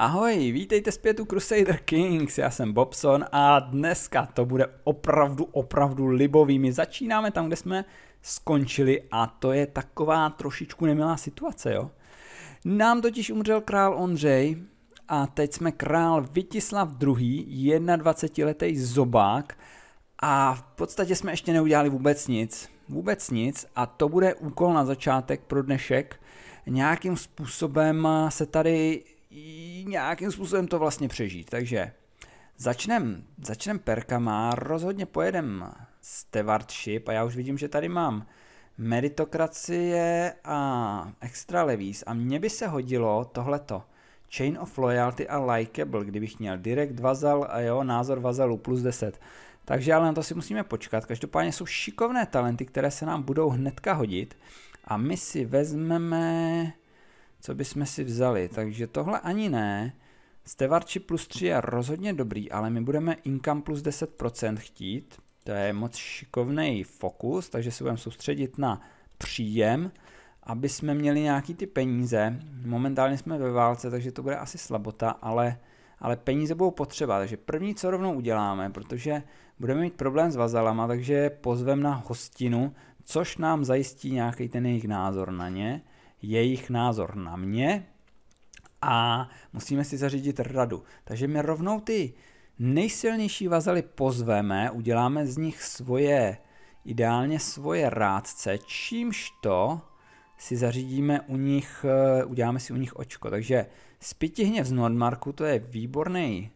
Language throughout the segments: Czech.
Ahoj, vítejte zpět u Crusader Kings, já jsem Bobson a dneska to bude opravdu, opravdu libový. My začínáme tam, kde jsme skončili a to je taková trošičku nemilá situace, jo? Nám totiž umřel král Ondřej a teď jsme král Vytislav II, 21-letý zobák a v podstatě jsme ještě neudělali vůbec nic. Vůbec nic a to bude úkol na začátek pro dnešek. Nějakým způsobem se tady nějakým způsobem to vlastně přežít. Takže začnem, začnem perkama, rozhodně pojedem Ship a já už vidím, že tady mám meritokracie a extra levies a mně by se hodilo tohleto. Chain of Loyalty a Likeable, kdybych měl direct vazal a jo, názor vazalu plus 10. Takže ale na to si musíme počkat. Každopádně jsou šikovné talenty, které se nám budou hnedka hodit. A my si vezmeme co bychom si vzali. Takže tohle ani ne. Stevarči plus 3 je rozhodně dobrý, ale my budeme income plus 10% chtít. To je moc šikovný fokus, takže se budeme soustředit na příjem, aby jsme měli nějaký ty peníze. Momentálně jsme ve válce, takže to bude asi slabota, ale, ale peníze budou potřeba. Takže první, co rovnou uděláme, protože budeme mít problém s vazalama, takže pozvem na hostinu, což nám zajistí nějaký ten jejich názor na ně jejich názor na mě a musíme si zařídit radu. Takže my rovnou ty nejsilnější vazely pozveme, uděláme z nich svoje, ideálně svoje rádce, čímž to si zařídíme u nich, eh, uděláme si u nich očko. Takže hněv z Nordmarku, to je výborný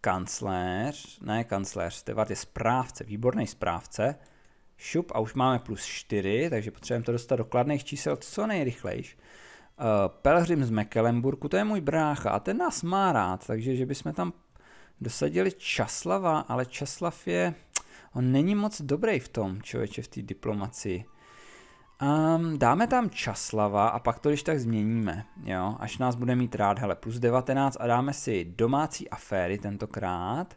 kancléř, ne kancléř, Stevard je správce, výborný správce, šup a už máme plus 4, takže potřebujeme to dostat do kladných čísel co nejrychlejš. Eh, Pelhřim z Mecklenburku, to je můj brácha a ten nás má rád, takže že bychom tam dosadili Časlava, ale Časlav je, on není moc dobrý v tom člověče v té diplomaci. Um, dáme tam Časlava a pak to když tak změníme, jo, až nás bude mít rád, hele, plus 19 a dáme si domácí aféry tentokrát.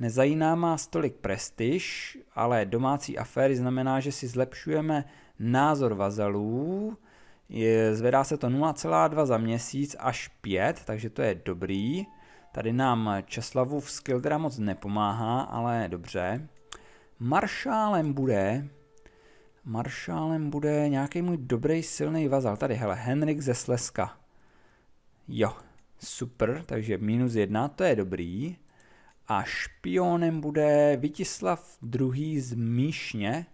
Nezajímá nás tolik prestiž, ale domácí aféry znamená, že si zlepšujeme názor vazalů, je, zvedá se to 0,2 za měsíc až 5, takže to je dobrý. Tady nám Česlavův skill teda moc nepomáhá, ale dobře. Maršálem bude, maršálem bude nějaký můj dobrý silný vazal. Tady, hele, Henrik ze Slezska. Jo, super, takže minus jedna, to je dobrý a špionem bude Vytislav II. z Míšně,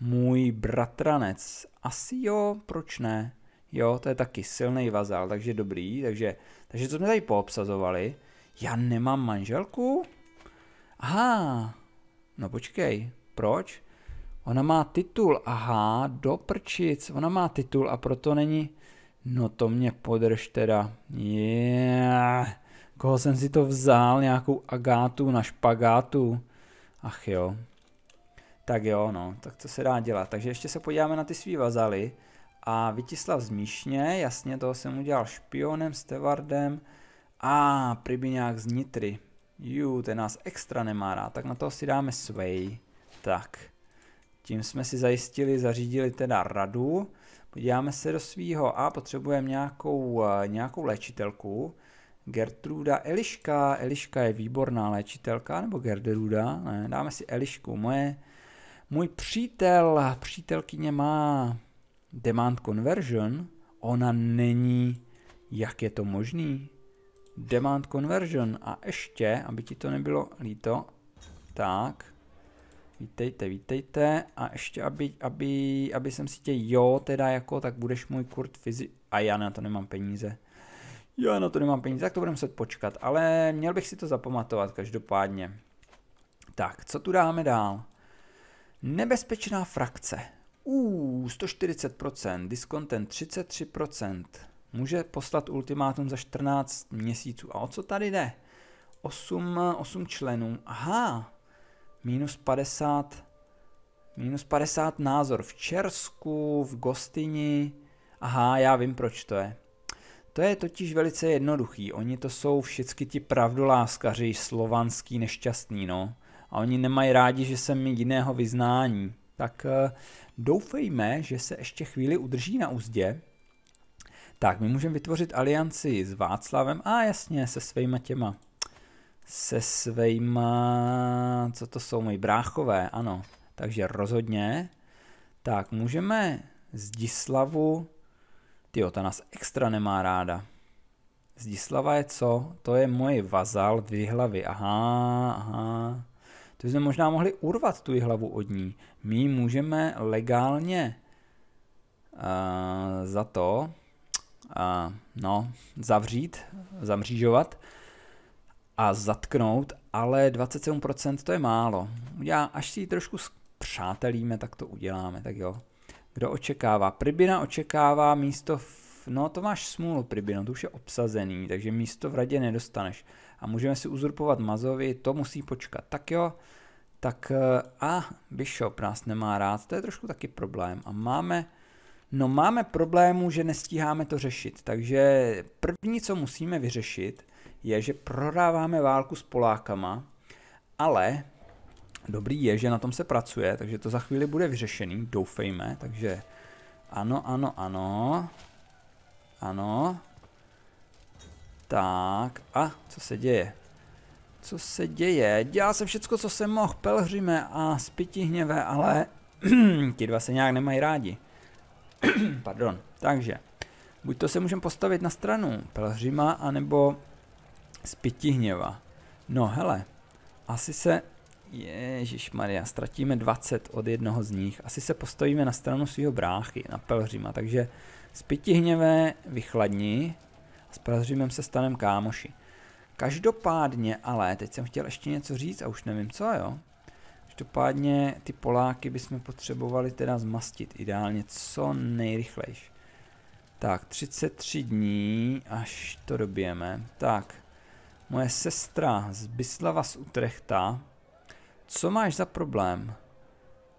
můj bratranec. Asi jo, proč ne? Jo, to je taky silný vazal, takže dobrý. Takže, takže co jsme tady poobsazovali? Já nemám manželku? Aha, no počkej, proč? Ona má titul, aha, do prčic, ona má titul a proto není... No to mě podrž teda. Yeah. Koho jsem si to vzal? Nějakou agátu na špagátu? Ach jo. Tak jo, no, tak to se dá dělat. Takže ještě se podíváme na ty svý vazaly. A Vytislav z Míšně, jasně, toho jsem udělal špionem, stevardem. A nějak z Nitry. Jú, ten nás extra nemá rád, tak na toho si dáme svej. Tak, tím jsme si zajistili, zařídili teda radu. Podíváme se do svýho a potřebujeme nějakou, eh, nějakou léčitelku. Gertruda Eliška. Eliška je výborná léčitelka, nebo Gertruda, ne, dáme si Elišku. Moje, můj přítel, přítelkyně má demand conversion, ona není, jak je to možný? Demand conversion a ještě, aby ti to nebylo líto, tak, vítejte, vítejte a ještě, aby, aby, aby jsem si tě jo, teda jako, tak budeš můj kurt fyzi... A já na to nemám peníze já no, to nemám peníze, tak to budeme muset počkat, ale měl bych si to zapamatovat každopádně. Tak, co tu dáme dál? Nebezpečná frakce. U 140%, diskontent 33%. Může poslat ultimátum za 14 měsíců. A o co tady jde? 8, 8 členů. Aha, minus 50, minus 50 názor v Česku, v Gostini. Aha, já vím, proč to je. To je totiž velice jednoduchý, oni to jsou všichni ti pravdoláskaři slovanský nešťastní, no. A oni nemají rádi, že jsem jiného vyznání. Tak eh, doufejme, že se ještě chvíli udrží na úzdě. Tak, my můžeme vytvořit alianci s Václavem a jasně se svejma těma se svejma, co to jsou moji bráchové, ano. Takže rozhodně. Tak, můžeme Zdislavu ty ta nás extra nemá ráda. Zdislava je co? To je moje vazal dvě hlavy. Aha, aha. To jsme možná mohli urvat tu hlavu od ní. My můžeme legálně uh, za to uh, no, zavřít, zamřížovat a zatknout, ale 27% to je málo. Já až si ji trošku přátelíme, tak to uděláme, tak jo. Kdo očekává? Pribina očekává místo v No to máš smůlu, Pribino, to už je obsazený, takže místo v radě nedostaneš. A můžeme si uzurpovat Mazovi, to musí počkat. Tak jo, tak eh, a Bishop nás nemá rád, to je trošku taky problém. A máme, no máme problému, že nestíháme to řešit. Takže první, co musíme vyřešit, je, že prohráváme válku s Polákama, ale Dobrý je, že na tom se pracuje, takže to za chvíli bude vyřešený, doufejme, takže ano, ano, ano, ano, tak a co se děje? Co se děje? Dělal jsem všecko, co jsem mohl, pelhřime a spiti hněvé, ale ti dva se nějak nemají rádi. Pardon, takže buď to se můžeme postavit na stranu pelhřima, anebo spiti hněva. No hele, asi se Ježíš Maria, ztratíme 20 od jednoho z nich. Asi se postavíme na stranu svého bráchy, na pelhřima, takže z pěti hněvé vychladni a s Pelřimem se stanem kámoši. Každopádně, ale teď jsem chtěl ještě něco říct a už nevím co, jo. Každopádně ty Poláky bychom potřebovali teda zmastit ideálně co nejrychlejš. Tak, 33 dní, až to dobijeme. Tak, moje sestra z Byslava z Utrechta co máš za problém?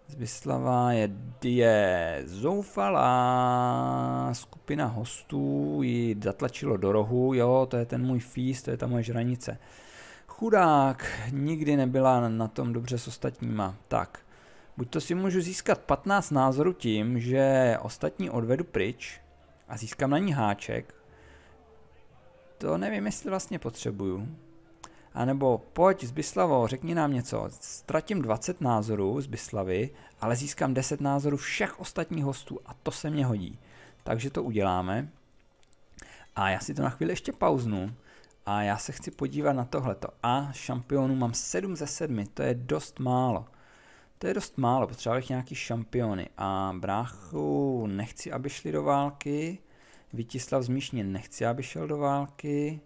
Zbyslava je, je zoufalá skupina hostů, ji zatlačilo do rohu, jo, to je ten můj fís, to je ta moje žranice. Chudák, nikdy nebyla na tom dobře s ostatníma. Tak, buď to si můžu získat 15 názorů tím, že ostatní odvedu pryč a získám na ní háček. To nevím, jestli vlastně potřebuju anebo pojď Zbyslavo, řekni nám něco. Ztratím 20 názorů zbyslavy, ale získám 10 názorů všech ostatních hostů a to se mně hodí. Takže to uděláme. A já si to na chvíli ještě pauznu. A já se chci podívat na tohleto. A šampionů mám 7 ze 7, to je dost málo. To je dost málo, potřeba bych nějaký šampiony. A bráchu, nechci, aby šli do války. Vítislav z Míšně nechci, aby šel do války.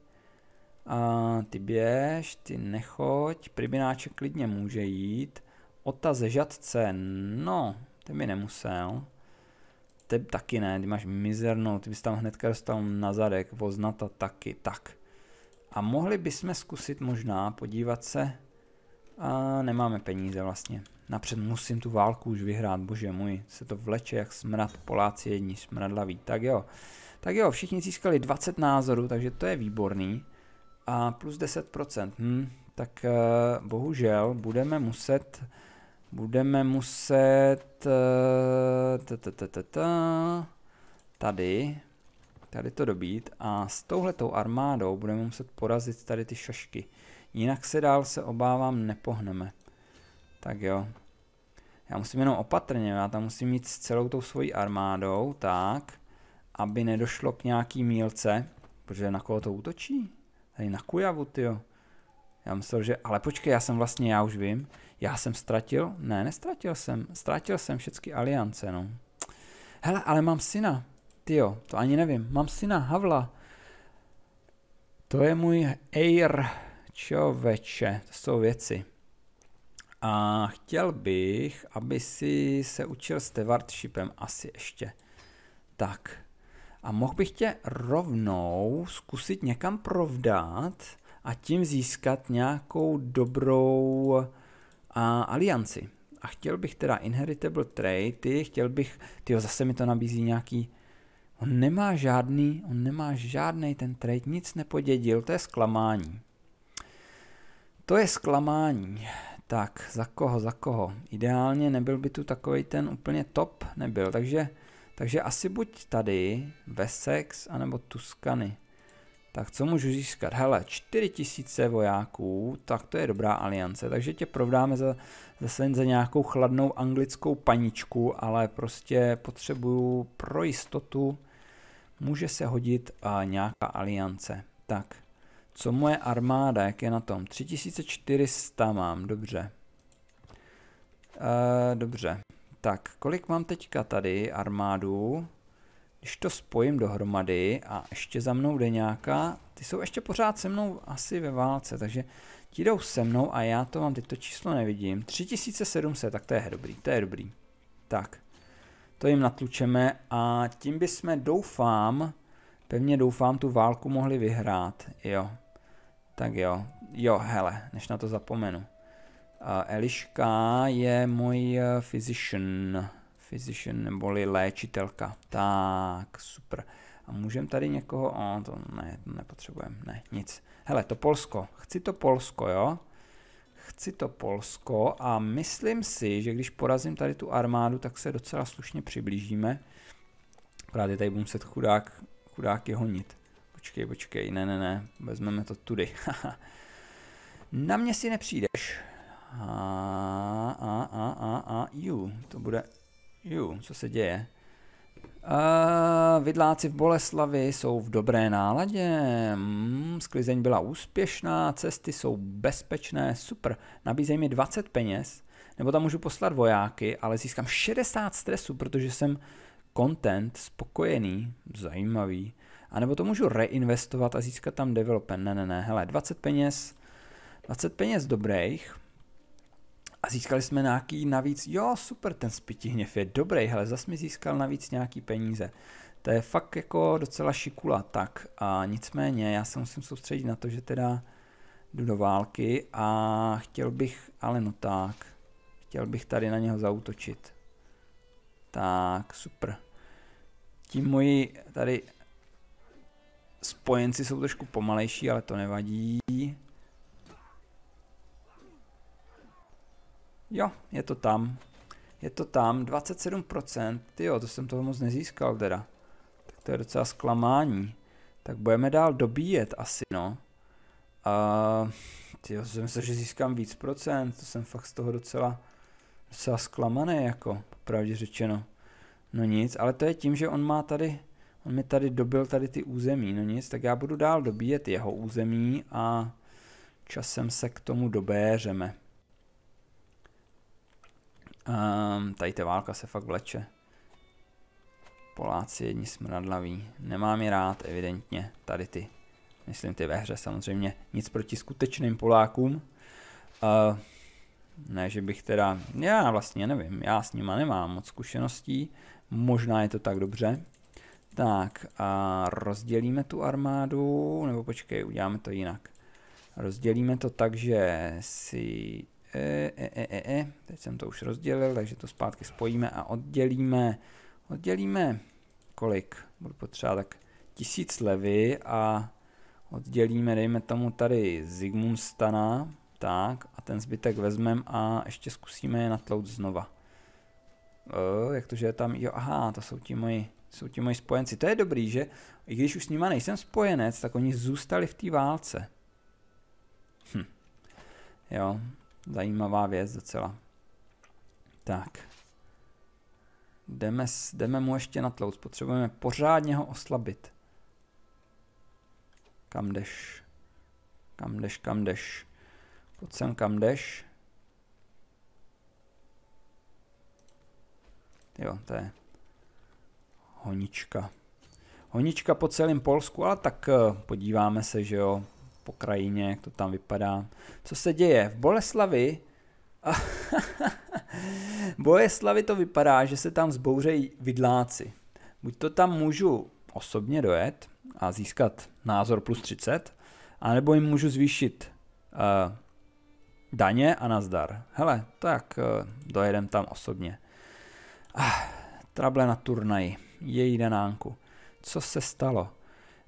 A ty běž, ty nechoď, pribináček klidně může jít. Ota ze žadce, no, ty by nemusel. Ty taky ne, ty máš mizernou, ty bys tam hnedka dostal na zadek, voznata taky, tak. A mohli bychom zkusit možná podívat se, a nemáme peníze vlastně. Napřed musím tu válku už vyhrát, bože můj, se to vleče jak smrad, Poláci jedni smradlaví, tak jo. Tak jo, všichni získali 20 názorů, takže to je výborný a plus 10%. Hm, tak eh, bohužel budeme muset budeme muset eh, tady tady to dobít a s touhletou armádou budeme muset porazit tady ty šašky. Jinak se dál se obávám nepohneme. Tak jo. Já musím jenom opatrně, já tam musím mít s celou tou svojí armádou, tak, aby nedošlo k nějaký mílce, protože na koho to útočí? Tady na Kujavu, tyjo. Já myslel, že... Ale počkej, já jsem vlastně, já už vím. Já jsem ztratil? Ne, nestratil jsem. Ztratil jsem všechny aliance, no. Hele, ale mám syna. jo, to ani nevím. Mám syna Havla. To je můj Air člověče. To jsou věci. A chtěl bych, aby si se učil s stewardshipem asi ještě. Tak. A mohl bych tě rovnou zkusit někam provdat a tím získat nějakou dobrou a, alianci. A chtěl bych teda Inheritable trade, chtěl bych, tyjo, zase mi to nabízí nějaký, on nemá žádný, on nemá žádný ten trade, nic nepodědil, to je zklamání. To je zklamání. Tak, za koho, za koho? Ideálně nebyl by tu takový ten úplně top, nebyl, takže takže asi buď tady, Vesex, anebo Tuskany. Tak co můžu získat? Hele, 4000 vojáků, tak to je dobrá aliance, takže tě provdáme za, zase za nějakou chladnou anglickou paničku, ale prostě potřebuju pro jistotu, může se hodit a nějaká aliance. Tak, co moje armáda, jak je na tom? 3400 mám, dobře. E, dobře, tak, kolik mám teďka tady armádu? Když to spojím dohromady a ještě za mnou jde nějaká, ty jsou ještě pořád se mnou asi ve válce, takže ti jdou se mnou a já to mám, teď to číslo nevidím. 3700, tak to je dobrý, to je dobrý. Tak, to jim natlučeme a tím bychom doufám, pevně doufám, tu válku mohli vyhrát, jo. Tak jo, jo, hele, než na to zapomenu. Eliška je můj eh, physician, physician neboli léčitelka. Tak, super. A můžem tady někoho, o, to ne, to nepotřebujeme, ne, nic. Hele, to Polsko, chci to Polsko, jo? Chci to Polsko a myslím si, že když porazím tady tu armádu, tak se docela slušně přiblížíme. Právě tady budu muset chudák, je honit. Počkej, počkej, ne, ne, ne, vezmeme to tudy. Na mě si nepřijdeš. A, a, a, a, a, ju, to bude, ju, co se děje? Uh, vidláci v Boleslavi jsou v dobré náladě, mm, sklizeň byla úspěšná, cesty jsou bezpečné, super, nabízej mi 20 peněz, nebo tam můžu poslat vojáky, ale získám 60 stresu, protože jsem content, spokojený, zajímavý, a nebo to můžu reinvestovat a získat tam development, ne, ne, ne, hele, 20 peněz, 20 peněz dobrých, a získali jsme nějaký navíc, jo super, ten hněv je dobrý, hele, zas mi získal navíc nějaký peníze. To je fakt jako docela šikula, tak a nicméně já se musím soustředit na to, že teda jdu do války a chtěl bych, ale no tak, chtěl bych tady na něho zautočit. Tak, super. Tím moji tady spojenci jsou trošku pomalejší, ale to nevadí. Jo, je to tam. Je to tam, 27%. Jo, to jsem toho moc nezískal teda. Tak to je docela zklamání. Tak budeme dál dobíjet asi, no. A jo, jsem myslel, že získám víc procent, to jsem fakt z toho docela, docela zklamaný, jako, pravdě řečeno. No nic, ale to je tím, že on má tady, on mi tady dobil tady ty území, no nic, tak já budu dál dobíjet jeho území a časem se k tomu dobéřeme. Um, tady ta válka se fakt vleče. Poláci jedni smradlaví. Nemám je rád, evidentně, tady ty. Myslím ty ve hře samozřejmě. Nic proti skutečným Polákům. Uh, ne, že bych teda, já vlastně nevím, já s nima nemám moc zkušeností, možná je to tak dobře. Tak, a rozdělíme tu armádu, nebo počkej, uděláme to jinak. Rozdělíme to tak, že si E, e, e, e, e. Teď jsem to už rozdělil, takže to zpátky spojíme a oddělíme. Oddělíme kolik? Budu potřebovat tak tisíc levy a oddělíme, dejme tomu tady stana, tak, a ten zbytek vezmeme a ještě zkusíme je natlout znova. O, e, jak to, že je tam, jo, aha, to jsou ti moji, jsou ti moji spojenci. To je dobrý, že i když už s nima nejsem spojenec, tak oni zůstali v té válce. Hm. Jo, Zajímavá věc docela. Tak. Jdeme, jdeme mu ještě na tlouc. Potřebujeme pořádně ho oslabit. Kam jdeš? Kam jdeš, kam jdeš? Pojď sem, kam jdeš? Jo, to je honička. Honička po celém Polsku, ale tak eh, podíváme se, že jo, po krajině, jak to tam vypadá. Co se děje? V Boleslavi Boleslavi to vypadá, že se tam zbouřejí vidláci. Buď to tam můžu osobně dojet a získat názor plus 30, anebo jim můžu zvýšit uh, daně a nazdar. Hele, tak uh, eh, dojedem tam osobně. Ah, trable na turnaji, její denánku. Co se stalo?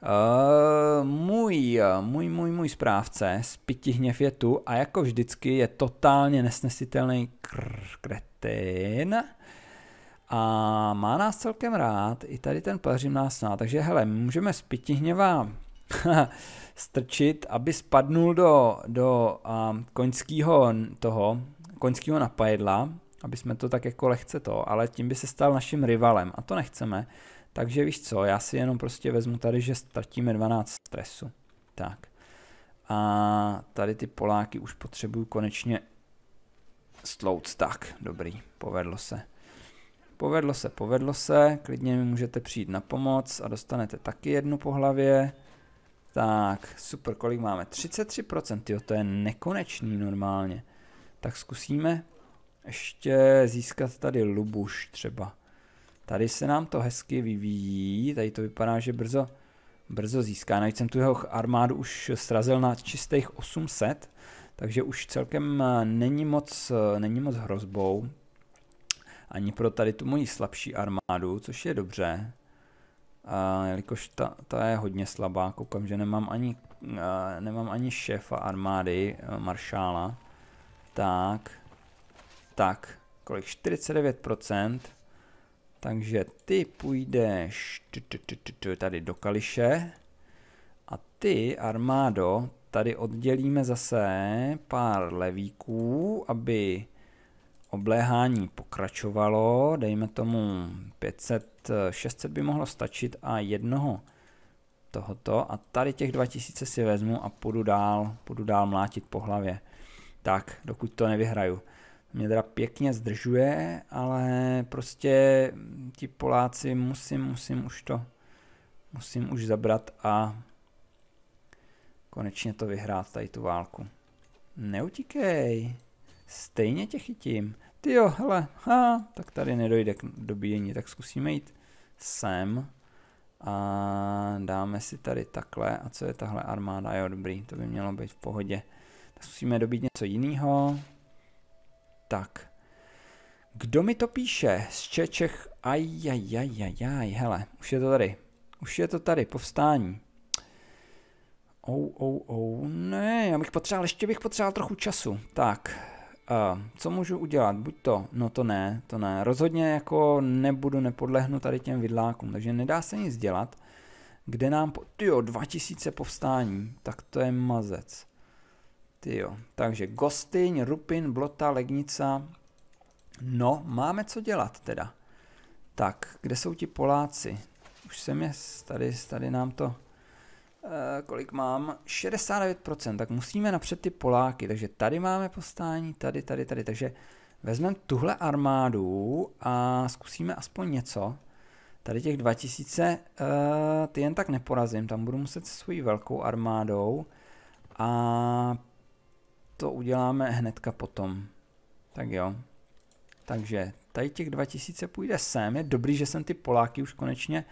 Uh, můj, eh, můj, můj, můj správce z pěti hněv je tu a jako vždycky je totálně nesnesitelný kr- kretin. A má nás celkem rád, i tady ten pařím nás má, takže hele, můžeme z pěti hněva strčit, aby spadnul do, do um, eh, koňského toho, koňského napajedla, aby jsme to tak jako lehce to, ale tím by se stal naším rivalem a to nechceme. Takže víš co, já si jenom prostě vezmu tady, že ztratíme 12 stresu. Tak. A tady ty Poláky už potřebuju konečně stlouc. Tak, dobrý, povedlo se. Povedlo se, povedlo se, klidně mi můžete přijít na pomoc a dostanete taky jednu po hlavě. Tak, super, kolik máme? 33%, jo, to je nekonečný normálně. Tak zkusíme ještě získat tady Lubuš třeba. Tady se nám to hezky vyvíjí, tady to vypadá, že brzo, brzo získá. Navíc jsem tu jeho armádu už srazil na čistých 800, takže už celkem eh, není moc, eh, není moc hrozbou. Ani pro tady tu moji slabší armádu, což je dobře. A jelikož ta, ta je hodně slabá, koukám, že nemám ani, eh, nemám ani šéfa armády, maršála. Tak, tak, kolik? 49%. Takže ty půjdeš tady do Kališe a ty, armádo, tady oddělíme zase pár levíků, aby obléhání pokračovalo. Dejme tomu 500, 600 by mohlo stačit a jednoho tohoto. A tady těch 2000 si vezmu a půjdu dál, půjdu dál mlátit po hlavě. Tak, dokud to nevyhraju mě teda pěkně zdržuje, ale prostě ti Poláci musím, musím už to, musím už zabrat a konečně to vyhrát tady tu válku. Neutíkej, stejně tě chytím. Ty jo, hele, ha, tak tady nedojde k dobíjení, tak zkusíme jít sem a dáme si tady takhle. A co je tahle armáda? Jo, dobrý, to by mělo být v pohodě. Tak zkusíme dobít něco jiného. Tak. Kdo mi to píše? Z Čečech. Ajajajajaj. Hele, už je to tady. Už je to tady, povstání. Ou, ou, ou, ne, já bych potřeboval, ještě bych potřeboval trochu času. Tak, uh, co můžu udělat? Buď to, no to ne, to ne. Rozhodně jako nebudu, nepodlehnu tady těm vidlákům, takže nedá se nic dělat. Kde nám, po... jo, 2000 povstání, tak to je mazec. Ty jo. Takže Gostyň, Rupin, Blota, Legnica. No, máme co dělat teda. Tak, kde jsou ti Poláci? Už jsem je, tady, tady nám to, Uh, kolik mám? 69%, tak musíme napřed ty Poláky, takže tady máme postání, tady, tady, tady, takže vezmeme tuhle armádu a zkusíme aspoň něco. Tady těch 2000, uh, eh, ty jen tak neporazím, tam budu muset se svojí velkou armádou a to uděláme hnedka potom. Tak jo. Takže tady těch 2000 půjde sem. Je dobrý, že jsem ty Poláky už konečně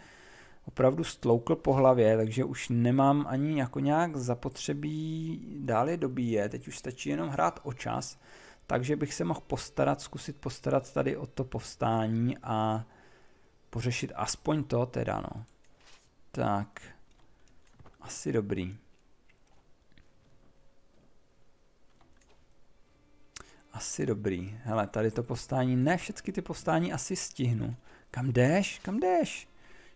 opravdu stloukl po hlavě, takže už nemám ani jako nějak zapotřebí dále dobíje. Teď už stačí jenom hrát o čas, takže bych se mohl postarat, zkusit postarat tady o to povstání a pořešit aspoň to teda, no. Tak, asi dobrý. Asi dobrý. Hele, tady to povstání, ne všechny ty povstání asi stihnu. Kam jdeš? Kam jdeš?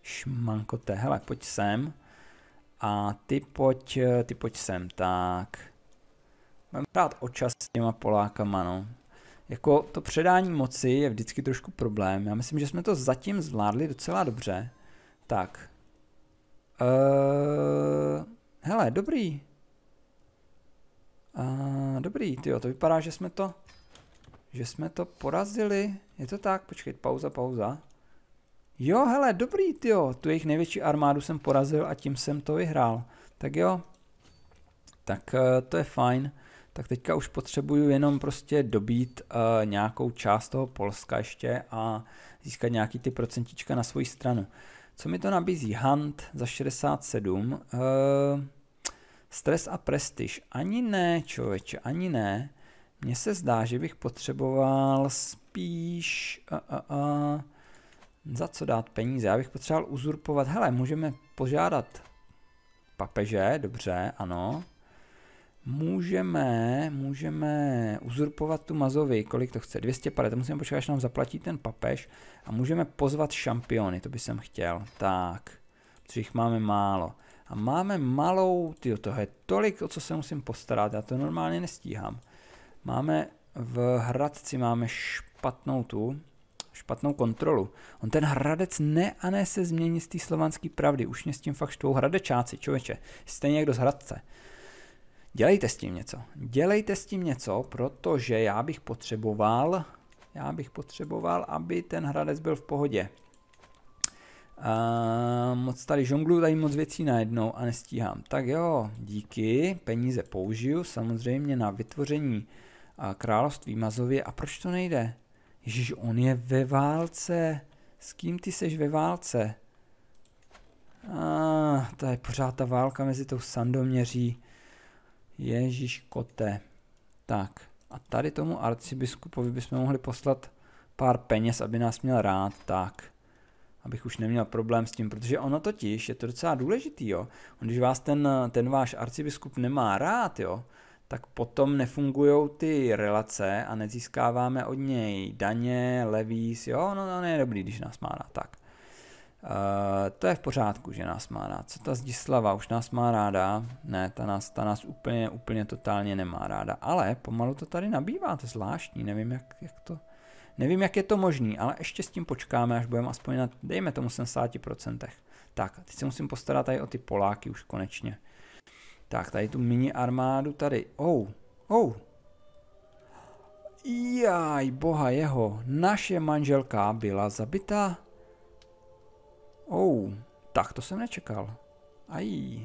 Šmankote, hele, pojď sem. A ty pojď, eh, ty pojď sem, tak. Mám rád očas s těma Polákama, no. Jako to předání moci je vždycky trošku problém. Já myslím, že jsme to zatím zvládli docela dobře. Tak. Uh, hele, dobrý. A, dobrý, tyjo, to vypadá, že jsme to, že jsme to porazili. Je to tak? Počkej, pauza, pauza. Jo, hele, dobrý, tyjo, tu jejich největší armádu jsem porazil a tím jsem to vyhrál. Tak jo, tak eh, to je fajn. Tak teďka už potřebuju jenom prostě dobít uh, nějakou část toho Polska ještě a získat nějaký ty procentička na svoji stranu. Co mi to nabízí? Hunt za 67. Uh, Stres a prestiž. Ani ne, člověče, ani ne. Mně se zdá, že bych potřeboval spíš... A, a, a, za co dát peníze? Já bych potřeboval uzurpovat. Hele, můžeme požádat papeže, dobře, ano. Můžeme, můžeme uzurpovat tu mazovi, kolik to chce, 250, musíme počkat, až nám zaplatí ten papež a můžeme pozvat šampiony, to by jsem chtěl, tak, protože jich máme málo. A máme malou, ty toho je tolik, o co se musím postarat, já to normálně nestíhám. Máme v Hradci máme špatnou tu, špatnou kontrolu. On ten Hradec ne a ne se změní z té slovanské pravdy. Už mě s tím fakt štvou hradečáci, člověče. Stejně jako z Hradce. Dělejte s tím něco. Dělejte s tím něco, protože já bych potřeboval, já bych potřeboval, aby ten Hradec byl v pohodě. A moc tady žongluju, tady moc věcí najednou a nestíhám. Tak jo, díky, peníze použiju samozřejmě na vytvoření království Mazově. A proč to nejde? Ježíš, on je ve válce. S kým ty seš ve válce? A to je pořád ta válka mezi tou sandoměří. Ježíš kote. Tak, a tady tomu arcibiskupovi bychom mohli poslat pár peněz, aby nás měl rád. Tak abych už neměl problém s tím, protože ono totiž, je to docela důležitý, jo. On, když vás ten, ten váš arcibiskup nemá rád, jo, tak potom nefungují ty relace a nezískáváme od něj daně, levíz, jo, no no, je dobrý, když nás má rád, tak. Uh, to je v pořádku, že nás má rád. Co ta Zdislava, už nás má ráda? Ne, ta nás, ta nás úplně, úplně totálně nemá ráda. Ale pomalu to tady nabývá, to je zvláštní, nevím, jak, jak to Nevím, jak je to možný, ale ještě s tím počkáme, až budeme aspoň na, dejme tomu 70%. Tak, teď se musím postarat tady o ty Poláky už konečně. Tak, tady tu mini armádu tady. Oh, oh. Jaj, boha jeho, naše manželka byla zabita. Oh, tak to jsem nečekal. Aj.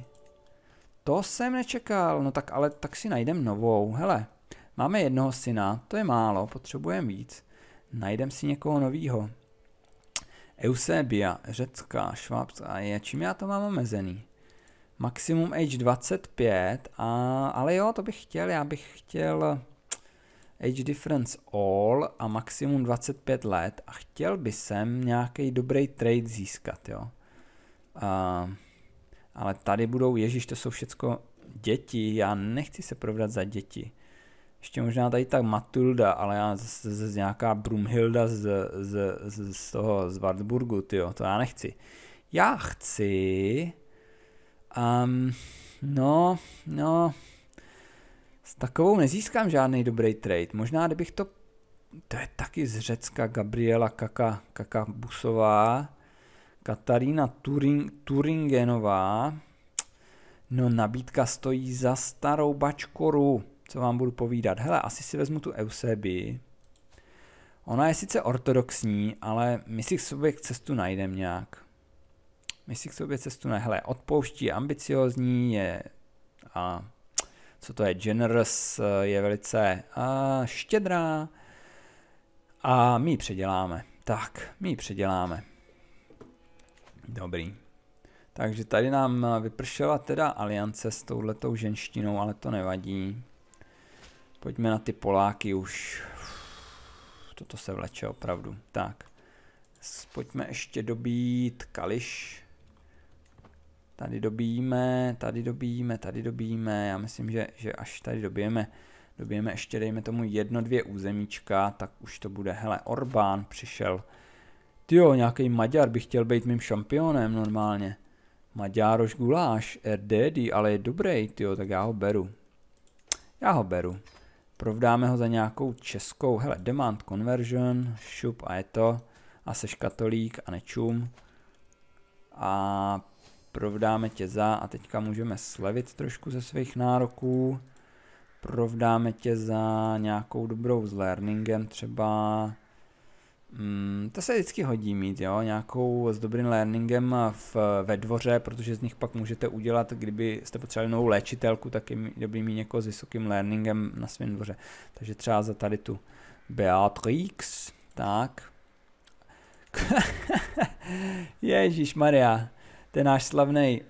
To jsem nečekal, no tak ale tak si najdem novou. Hele, máme jednoho syna, to je málo, potřebujeme víc najdem si někoho novýho. Eusebia, řecká, švábská je, čím já to mám omezený? Maximum H25, a, ale jo, to bych chtěl, já bych chtěl age difference all a maximum 25 let a chtěl by sem nějaký dobrý trade získat, jo. A, ale tady budou, ježíš, to jsou všecko děti, já nechci se provdat za děti ještě možná tady tak Matilda, ale já z, z, z nějaká Brumhilda z, z, z, z toho, z Wartburgu, tyjo, to já nechci. Já chci, um, no, no, s takovou nezískám žádný dobrý trade. Možná, kdybych to, to je taky z Řecka, Gabriela Kaka, Kaka Busová, Katarína Turing, Turingenová, no nabídka stojí za starou bačkoru co vám budu povídat. Hele, asi si vezmu tu Eusebi. Ona je sice ortodoxní, ale my si k sobě cestu najdeme nějak. My si k sobě cestu najdeme. Hele, odpouští je ambiciozní, je... A, co to je? Generous je velice a, štědrá. A my ji předěláme. Tak, my ji předěláme. Dobrý. Takže tady nám vypršela teda aliance s touhletou ženštinou, ale to nevadí. Pojďme na ty Poláky už. Toto se vleče opravdu. Tak. Pojďme ještě dobít Kališ. Tady dobíme, tady dobíme, tady dobíme. Já myslím, že, že až tady dobijeme, dobijeme ještě dejme tomu jedno, dvě územíčka, tak už to bude. Hele, Orbán přišel. Tyjo, nějaký Maďar by chtěl být mým šampionem normálně. Maďároš guláš, RDD, ale je dobrý, tyjo, tak já ho beru. Já ho beru. Provdáme ho za nějakou českou, hele, demand conversion, šup a je to. A seš katolík a nečum. A provdáme tě za a teďka můžeme slevit trošku ze svých nároků. Provdáme tě za nějakou dobrou s learningem třeba Mm, to se vždycky hodí mít, jo, nějakou s dobrým learningem v, ve dvoře, protože z nich pak můžete udělat, kdyby jste potřebovali novou léčitelku, tak je dobrý mít někoho s vysokým learningem na svém dvoře. Takže třeba za tady tu Beatrix, tak. Ježíš Maria, ten náš slavný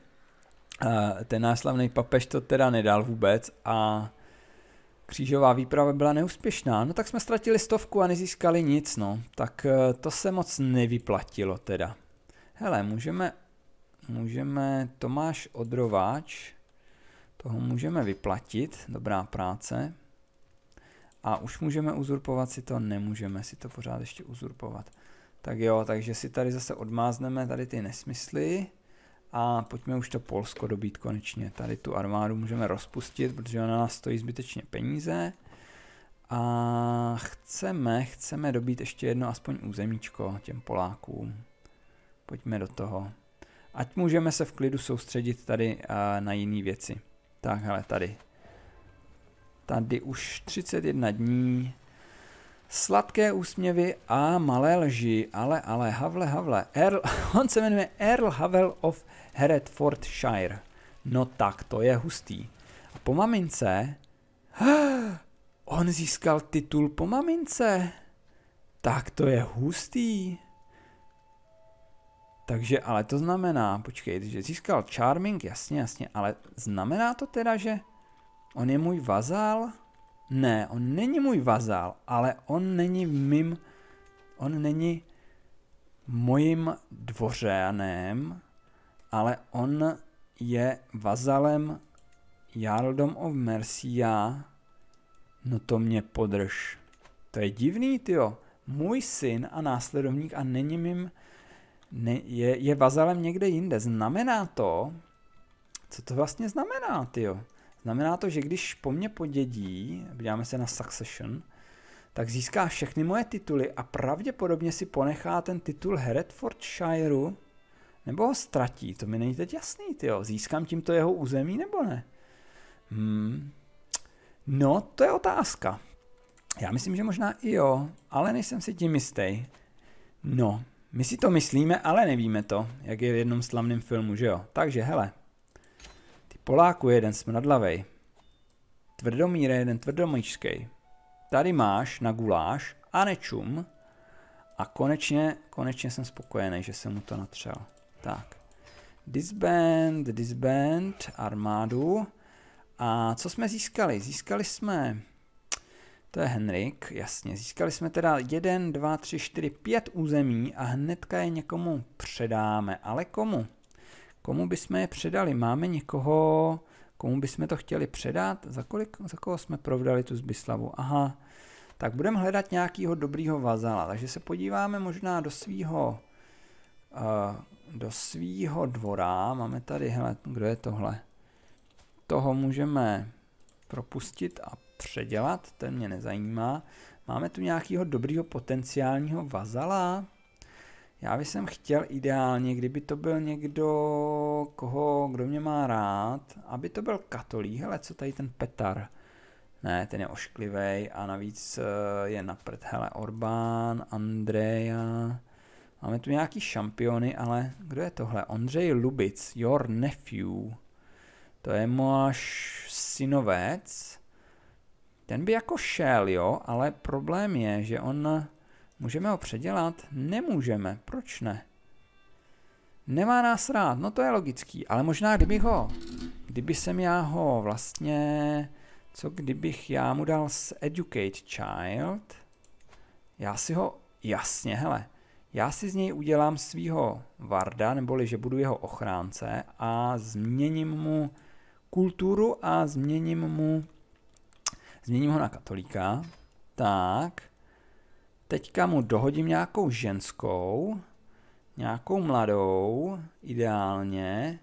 eh, ten náš slavný papež to teda nedal vůbec a Křížová výprava byla neúspěšná, no tak jsme ztratili stovku a nezískali nic, no. Tak eh, to se moc nevyplatilo teda. Hele, můžeme, můžeme Tomáš Odrováč, toho můžeme vyplatit, dobrá práce. A už můžeme uzurpovat si to, nemůžeme si to pořád ještě uzurpovat. Tak jo, takže si tady zase odmázneme tady ty nesmysly. A pojďme už to Polsko dobít konečně. Tady tu armádu můžeme rozpustit, protože ona nás stojí zbytečně peníze. A chceme, chceme dobít ještě jedno aspoň územíčko těm Polákům. Pojďme do toho. Ať můžeme se v klidu soustředit tady eh, na jiné věci. Tak hele, tady. Tady už 31 dní Sladké úsměvy a malé lži, ale, ale, havle, havle. Earl, on se jmenuje Earl Havel of Herefordshire. No tak, to je hustý. A po mamince... On získal titul po mamince. Tak to je hustý. Takže, ale to znamená, počkej, že získal Charming, jasně, jasně, ale znamená to teda, že on je můj vazal? Ne, on není můj vazal, ale on není mým, on není mojím dvořánem, ale on je vazalem Jarldom of Mercia. No to mě podrž. To je divný, jo. Můj syn a následovník a není mým, ne, je, je vazalem někde jinde. Znamená to, co to vlastně znamená, jo? Znamená to, že když po mně podědí, vydáme se na Succession, tak získá všechny moje tituly a pravděpodobně si ponechá ten titul Herefordshireu, nebo ho ztratí, to mi není teď jasný, tyjo. Získám tímto jeho území nebo ne? Hmm. No, to je otázka. Já myslím, že možná i jo, ale nejsem si tím jistý. No, my si to myslíme, ale nevíme to, jak je v jednom slavném filmu, že jo? Takže hele, Poláku jeden smradlavej. Tvrdomír je jeden tvrdomíčskej. Tady máš na guláš a nečum. A konečně, konečně jsem spokojený, že jsem mu to natřel. Tak. Disband, disband, armádu. A co jsme získali? Získali jsme... To je Henrik, jasně. Získali jsme teda 1, 2, 3, 4, 5 území a hnedka je někomu předáme. Ale komu? Komu bychom je předali? Máme někoho, komu bychom to chtěli předat? Za kolik, za koho jsme provdali tu Zbyslavu? Aha, tak budeme hledat nějakého dobrýho vazala. Takže se podíváme možná do svého, uh, eh, do svýho dvora. Máme tady, hele, kdo je tohle? Toho můžeme propustit a předělat, ten mě nezajímá. Máme tu nějakého dobrýho potenciálního vazala? Já bych chtěl ideálně, kdyby to byl někdo, koho, kdo mě má rád, aby to byl katolík, hele, co tady ten Petar, ne, ten je ošklivý a navíc eh, je na prd, hele, Orbán, Andreja, máme tu nějaký šampiony, ale kdo je tohle? Ondřej Lubic, your nephew, to je máš synovec, ten by jako šel, jo, ale problém je, že on Můžeme ho předělat? Nemůžeme. Proč ne? Nemá nás rád, no to je logický, ale možná kdybych ho, kdyby jsem já ho vlastně, co kdybych já mu dal s Educate Child, já si ho, jasně, hele, já si z něj udělám svýho Varda, neboli že budu jeho ochránce a změním mu kulturu a změním mu, změním ho na katolíka, tak, Teďka mu dohodím nějakou ženskou, nějakou mladou, ideálně.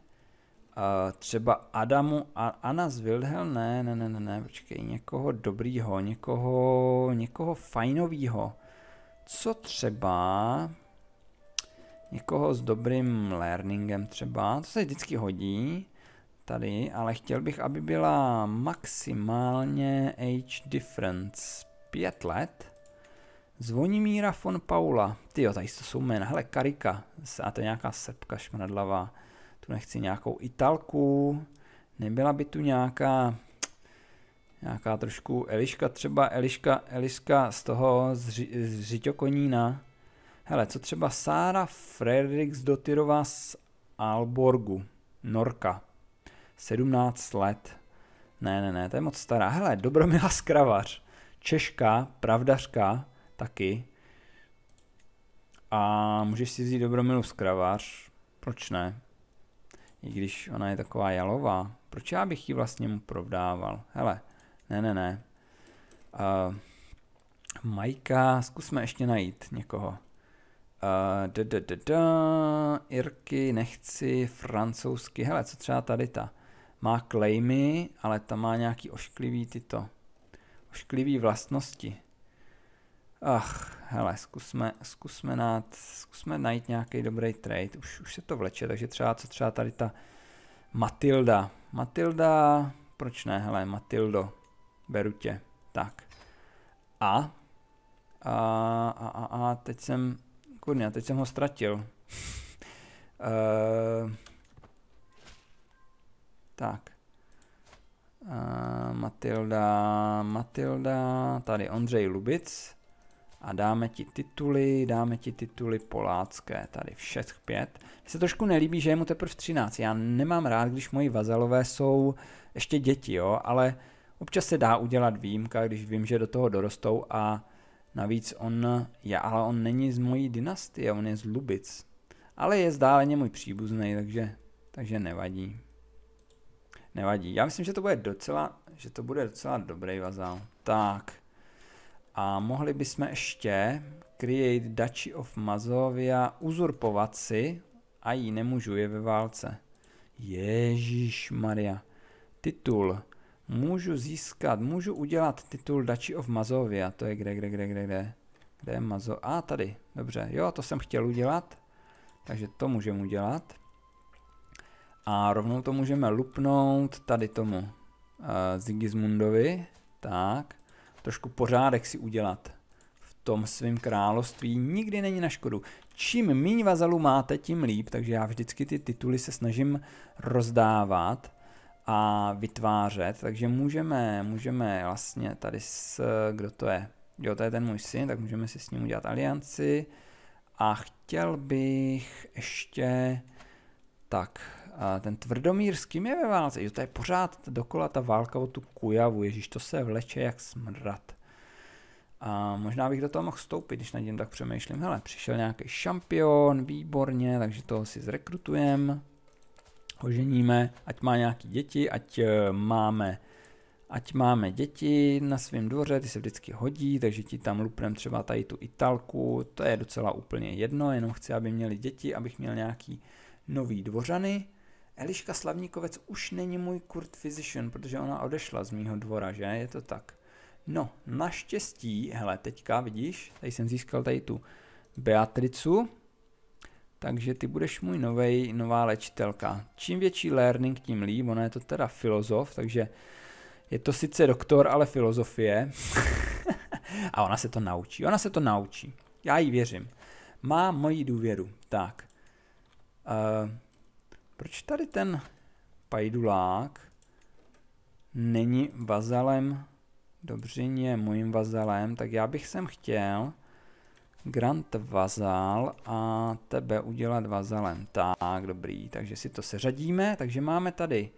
Uh, třeba Adamu a Anna z Wildhel, ne, ne, ne, ne, ne, počkej, někoho dobrýho, někoho, někoho fajnovýho. Co třeba někoho s dobrým learningem třeba, to se vždycky hodí tady, ale chtěl bych, aby byla maximálně age difference 5 let. Zvonimíra von Paula. Ty jo, tady to jsou jména. Hele, Karika. A to je nějaká srbka šmradlavá. Tu nechci nějakou Italku. Nebyla by tu nějaká nějaká trošku Eliška třeba, Eliška, Eliška z toho z, ři, z Řiťokonína. Hele, co třeba Sára dotyrová z Alborgu, Norka, 17 let. Ne, ne, ne, to je moc stará. Hele, Dobromila Skravař, Češka, pravdařka, taky. A můžeš si vzít Dobromilu Skravař, proč ne? I když ona je taková jalová, proč já bych ji vlastně mu provdával? Hele, ne, ne, ne. Uh, Majka, zkusme ještě najít někoho. Uh, da, da, da, da, Irky, nechci, francouzsky, hele, co třeba tady ta? Má klejmy, ale ta má nějaký ošklivý tyto, ošklivý vlastnosti. Ach, hele, zkusme, zkusme, nát, zkusme najít nějaký dobrý trade. Už, už se to vleče, takže třeba co třeba tady ta Matilda. Matilda, proč ne, hele, Matildo, beru tě. Tak. A? A, a, a, a teď jsem, kurně, teď jsem ho ztratil. uh, tak. Uh, Matilda, Matilda, tady Ondřej Lubic a dáme ti tituly, dáme ti tituly polácké, tady všech pět. Mně se trošku nelíbí, že je mu teprve 13, já nemám rád, když moji vazalové jsou ještě děti, jo, ale občas se dá udělat výjimka, když vím, že do toho dorostou a navíc on, já, ale on není z mojí dynastie, on je z Lubic, ale je zdáleně můj příbuzný, takže, takže nevadí. Nevadí, já myslím, že to bude docela, že to bude docela dobrý vazal. Tak, a mohli bychom ještě Create Duchy of Mazovia uzurpovat si a ji nemůžu, je ve válce. Ježíš Maria. Titul. Můžu získat, můžu udělat titul Duchy of Mazovia. To je kde, kde, kde, kde, kde. Kde je Mazo? A tady, dobře. Jo, to jsem chtěl udělat. Takže to můžeme udělat. A rovnou to můžeme lupnout tady tomu. Uh, eh, Zigismundovi. Tak trošku pořádek si udělat v tom svém království. Nikdy není na škodu. Čím míň vazalů máte, tím líp, takže já vždycky ty tituly se snažím rozdávat a vytvářet, takže můžeme, můžeme vlastně tady s, kdo to je, jo, to je ten můj syn, tak můžeme si s ním udělat alianci a chtěl bych ještě, tak, ten tvrdomír s kým je ve válce? Jo, to je pořád dokola ta válka o tu kujavu, ježíš, to se vleče jak smrad. A možná bych do toho mohl vstoupit, když nad tím tak přemýšlím. Hele, přišel nějaký šampion, výborně, takže toho si zrekrutujeme, oženíme, ať má nějaký děti, ať eh, máme ať máme děti na svém dvoře, ty se vždycky hodí, takže ti tam lupnem třeba tady tu italku, to je docela úplně jedno, jenom chci, aby měli děti, abych měl nějaký nový dvořany Eliška Slavníkovec už není můj Kurt Physician, protože ona odešla z mýho dvora, že? Je to tak. No, naštěstí, hele, teďka vidíš, tady jsem získal tady tu Beatricu, takže ty budeš můj novej, nová léčitelka. Čím větší learning, tím líp, ona je to teda filozof, takže je to sice doktor, ale filozofie. A ona se to naučí, ona se to naučí. Já jí věřím. Má moji důvěru. Tak. Uh, proč tady ten pajdulák není vazalem dobře je mojím vazalem, tak já bych sem chtěl Grant vazal a tebe udělat vazalem. Tak, dobrý, takže si to seřadíme, takže máme tady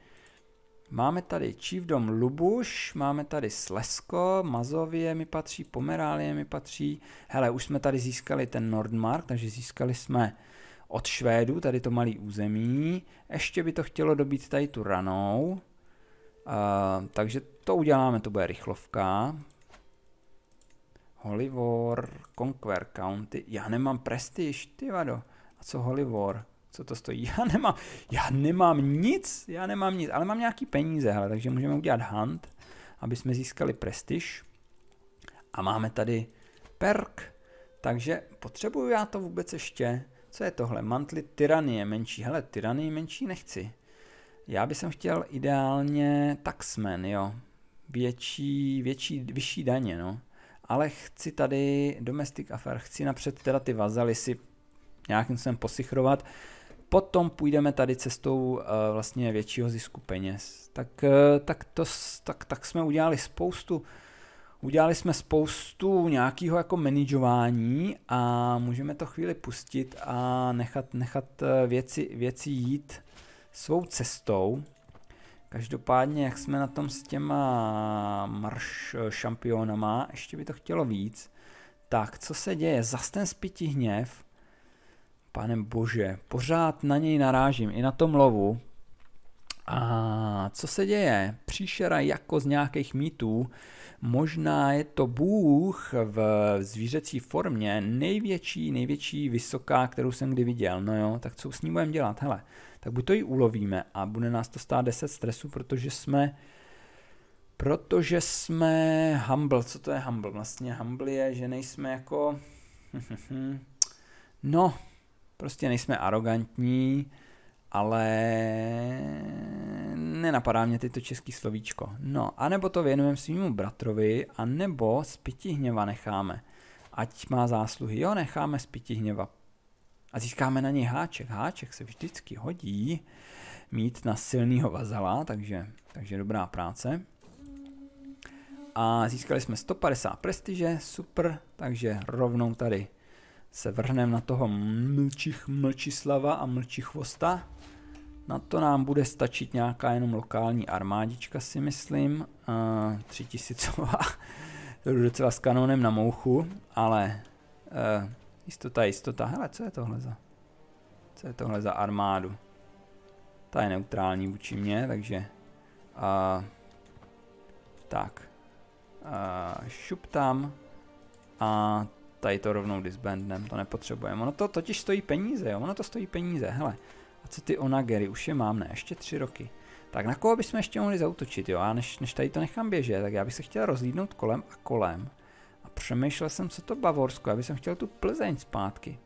Máme tady Čívdom Lubuš, máme tady Slesko, Mazovie mi patří, Pomerálie mi patří. Hele, už jsme tady získali ten Nordmark, takže získali jsme od Švédů, tady to malý území. Ještě by to chtělo dobít tady tu ranou. Uh, takže to uděláme, to bude rychlovka. Hollywood, Conquer County, já nemám prestiž, ty vado. A co Hollywood? Co to stojí? Já nemám, já nemám nic, já nemám nic, ale mám nějaký peníze, hele, takže můžeme udělat hunt, aby jsme získali prestiž. A máme tady perk, takže potřebuju já to vůbec ještě? Co je tohle? Mantly tyranie menší. Hele, tyranie menší nechci. Já bych chtěl ideálně taxman, jo. Větší, větší, vyšší daně, no. Ale chci tady domestic affair, chci napřed teda ty vazaly si nějakým způsobem posichrovat. Potom půjdeme tady cestou uh, vlastně většího zisku peněz. Tak, uh, tak, to, tak, tak jsme udělali spoustu Udělali jsme spoustu nějakého jako manažování a můžeme to chvíli pustit a nechat, nechat eh, věci, věci jít svou cestou. Každopádně, jak jsme na tom s těma marš eh, šampionama, ještě by to chtělo víc. Tak, co se děje? Zas ten spití hněv. Pane bože, pořád na něj narážím, i na tom lovu. A co se děje? Příšera jako z nějakých mýtů Možná je to Bůh v zvířecí formě největší, největší vysoká, kterou jsem kdy viděl. No jo, tak co s ní budeme dělat? Hele, tak buď to ji ulovíme a bude nás to stát 10 stresu, protože jsme protože jsme humble. Co to je humble? Vlastně humble je, že nejsme jako... no, prostě nejsme arrogantní, ale nenapadá mě tyto český slovíčko. No, anebo to věnujeme svýmu bratrovi, anebo pěti hněva necháme. Ať má zásluhy. Jo, necháme pěti hněva. A získáme na něj háček. Háček se vždycky hodí mít na silného vazala, takže, takže dobrá práce. A získali jsme 150 prestiže, super, takže rovnou tady se vrhneme na toho mlčich mlčislava a chvosta. Na to nám bude stačit nějaká jenom lokální armádička si myslím, uh, tisícová to jdu docela s kanonem na mouchu, ale uh, jistota, jistota, hele, co je tohle za, co je tohle za armádu? Ta je neutrální vůči mě, takže, uh, tak, uh, šup tam a tady to rovnou disbandnem, to nepotřebujeme. Ono to totiž stojí peníze, jo? ono to stojí peníze, hele co ty onagery, už je mám, ne, ještě tři roky. Tak na koho bychom ještě mohli zautočit, jo? A než, než tady to nechám běžet, tak já bych se chtěl rozlídnout kolem a kolem. A přemýšlel jsem, co to Bavorsko, já bych chtěl tu Plzeň zpátky.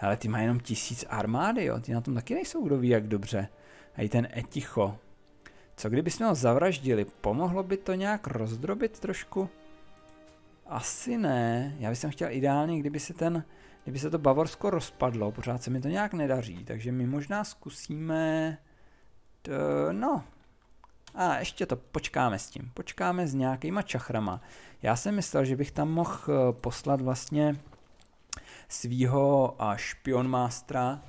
Ale ty mají jenom tisíc armády, jo? Ty na tom taky nejsou kdo ví jak dobře. A i ten Eticho. Co kdyby jsme ho zavraždili? Pomohlo by to nějak rozdrobit trošku? Asi ne. Já bych chtěl ideálně, kdyby se ten kdyby se to Bavorsko rozpadlo, pořád se mi to nějak nedaří, takže my možná zkusíme... To, no, a ještě to počkáme s tím. Počkáme s nějakýma čachrama. Já jsem myslel, že bych tam mohl eh, poslat vlastně svýho eh, špionmástra,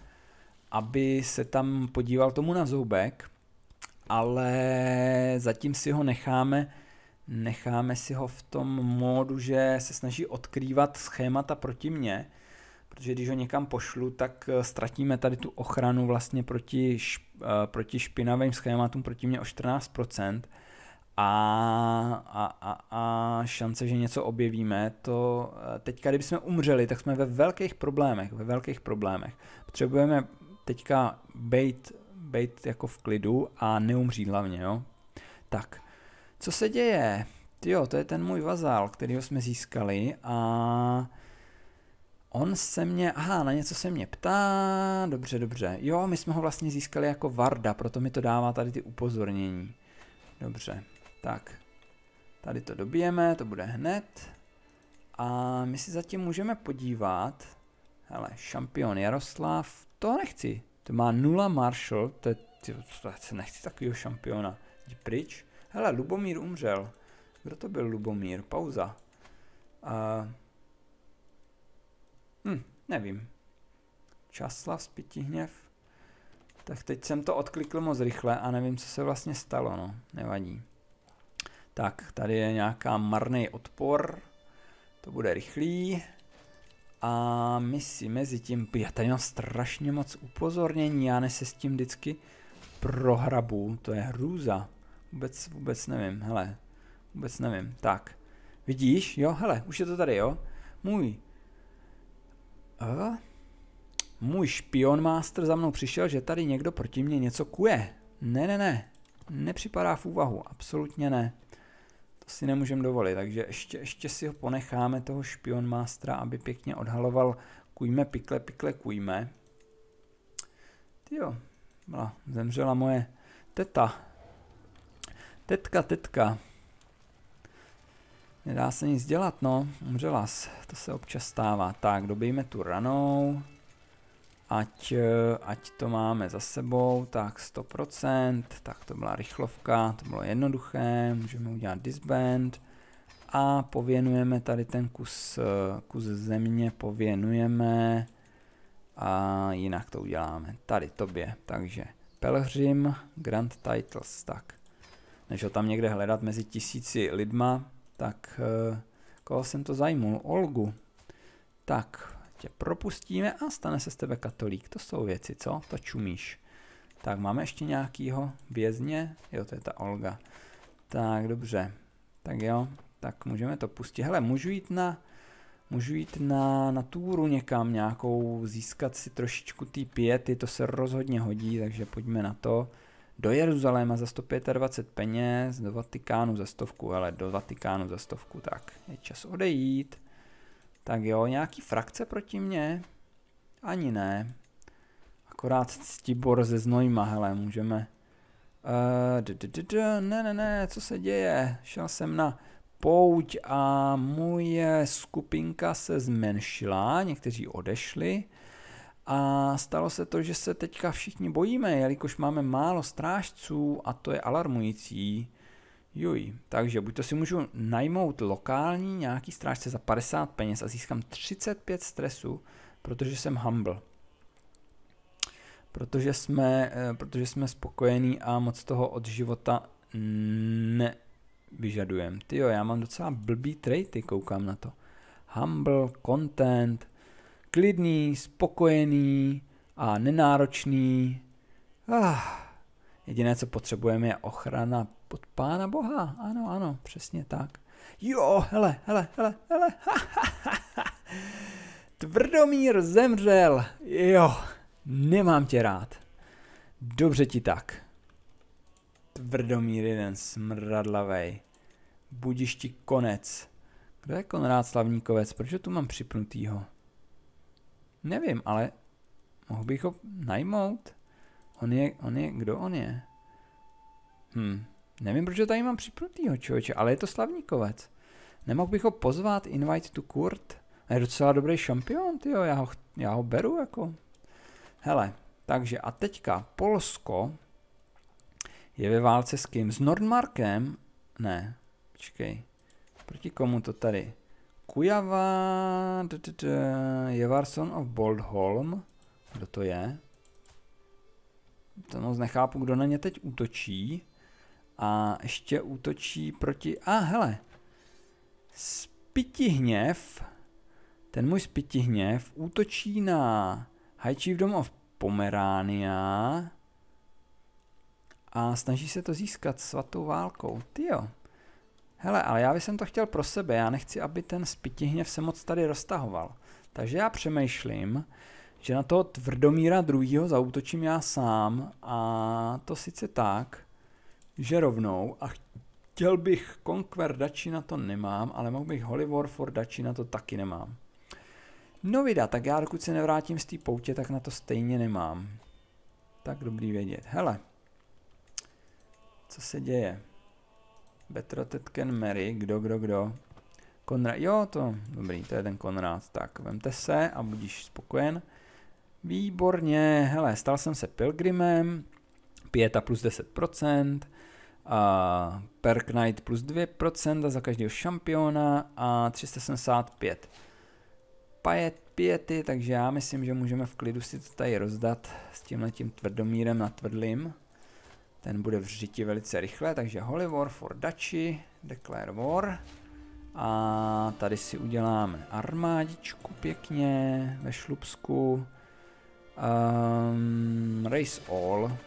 aby se tam podíval tomu na zoubek, ale zatím si ho necháme, necháme si ho v tom módu, že se snaží odkrývat schémata proti mně, protože když ho někam pošlu, tak eh, ztratíme tady tu ochranu vlastně proti, eh, proti špinavým schématům proti mě o 14% a, a, a, a šance, že něco objevíme, to eh, teďka, kdyby jsme umřeli, tak jsme ve velkých problémech, ve velkých problémech. Potřebujeme teďka být, být jako v klidu a neumřít hlavně, jo. Tak, co se děje? Jo, to je ten můj vazál, který jsme získali a On se mě, aha, na něco se mě ptá, dobře, dobře. Jo, my jsme ho vlastně získali jako Varda, proto mi to dává tady ty upozornění. Dobře, tak. Tady to dobijeme, to bude hned. A my si zatím můžeme podívat. Hele, šampion Jaroslav, to nechci. To má nula Marshall, to je, ty, to nechci takového šampiona. Jdi pryč. Hele, Lubomír umřel. Kdo to byl Lubomír? Pauza. Uh, Hm, nevím. Časlav, hněv. Tak teď jsem to odklikl moc rychle a nevím, co se vlastně stalo, no. Nevadí. Tak, tady je nějaká marný odpor. To bude rychlý. A my si mezi tím... Já tady mám strašně moc upozornění, já ne se s tím vždycky prohrabu. To je hrůza. Vůbec, vůbec nevím, hele. Vůbec nevím. Tak. Vidíš? Jo, hele, už je to tady, jo. Můj můj špion master za mnou přišel, že tady někdo proti mě něco kuje. Ne, ne, ne. Nepřipadá v úvahu. Absolutně ne. To si nemůžeme dovolit, takže ještě, ještě si ho ponecháme, toho špion mástra, aby pěkně odhaloval kujme, pikle, pikle, kujme. Tyjo, zemřela moje teta. Tetka, tetka. Nedá se nic dělat, no. Umřelas. To se občas stává. Tak, dobijme tu ranou. Ať, eh, ať to máme za sebou. Tak, 100%. Tak, to byla rychlovka. To bylo jednoduché. Můžeme udělat disband. A pověnujeme tady ten kus, eh, kus země. Pověnujeme. A jinak to uděláme. Tady tobě. Takže Pelhřim Grand Titles. Tak. Než ho tam někde hledat mezi tisíci lidma tak, eh, koho jsem to zajmul? Olgu. Tak, tě propustíme a stane se z tebe katolík. To jsou věci, co? To čumíš. Tak, máme ještě nějakýho vězně? Jo, to je ta Olga. Tak, dobře. Tak jo, tak můžeme to pustit. Hele, můžu jít na... Můžu jít na, na túru někam nějakou, získat si trošičku ty piety, to se rozhodně hodí, takže pojďme na to do Jeruzaléma za 125 peněz, do Vatikánu za stovku, ale do Vatikánu za stovku, tak je čas odejít. Tak jo, nějaký frakce proti mně? Ani ne. Akorát Ctibor ze Znojma, hele, můžeme. Eh, ne, ne, ne, co se děje? Šel jsem na pouť a moje skupinka se zmenšila, někteří odešli. A stalo se to, že se teďka všichni bojíme, jelikož máme málo strážců a to je alarmující. Juj, takže buď to si můžu najmout lokální nějaký strážce za 50 peněz a získám 35 stresu, protože jsem humble. Protože jsme, eh, protože jsme spokojení a moc toho od života nevyžadujeme. Ty jo, já mám docela blbý trady, koukám na to. Humble, content, klidný, spokojený a nenáročný. Ah, jediné, co potřebujeme, je ochrana pod Pána Boha. Ano, ano, přesně tak. Jo, hele, hele, hele, hele. Tvrdomír zemřel. Jo, nemám tě rád. Dobře ti tak. Tvrdomír jeden smradlavej. Budiš ti konec. Kdo je Konrád Slavníkovec? Proč ho tu mám připnutýho? Nevím, ale mohl bych ho najmout? On je, on je, kdo on je? Hm, nevím, proč ho tady mám připnutýho člověče, ale je to slavníkovec. Nemohl bych ho pozvat, invite to Kurt? A je docela dobrý šampion, jo, já ho, já ho beru jako. Hele, takže a teďka Polsko je ve válce s kým? S Nordmarkem? Ne, počkej. Proti komu to tady? Kujava, Jevarson of Boldholm, kdo to je? To moc nechápu, kdo na ně teď útočí. A ještě útočí proti, a ah, hele, hněv, ten můj hněv útočí na High Chiefdom of Pomerania a snaží se to získat svatou válkou. Ty jo. Hele, ale já bych to chtěl pro sebe, já nechci, aby ten spitihněv se moc tady roztahoval. Takže já přemýšlím, že na toho tvrdomíra druhýho zautočím já sám a to sice tak, že rovnou a chtěl bych Conquer Dači na to nemám, ale mohl bych Holy for Dači na to taky nemám. No vida, tak já dokud se nevrátím z té poutě, tak na to stejně nemám. Tak dobrý vědět. Hele, co se děje? Betro, Tetken, Mary, kdo, kdo, kdo. Konrad, jo, to, dobrý, to je ten Konrad. Tak, vemte se a budíš spokojen. Výborně, hele, stal jsem se Pilgrimem, a plus 10%, a per Knight plus 2% a za každého šampiona a 375 pajet, pěty, takže já myslím, že můžeme v klidu si to tady rozdat s tímhletím tvrdomírem na tvrdlým. Ten bude v řiti velice rychle, takže Holy War for Dači, Declare War. A tady si uděláme armádičku pěkně ve šlubsku. Um, ehm, race All.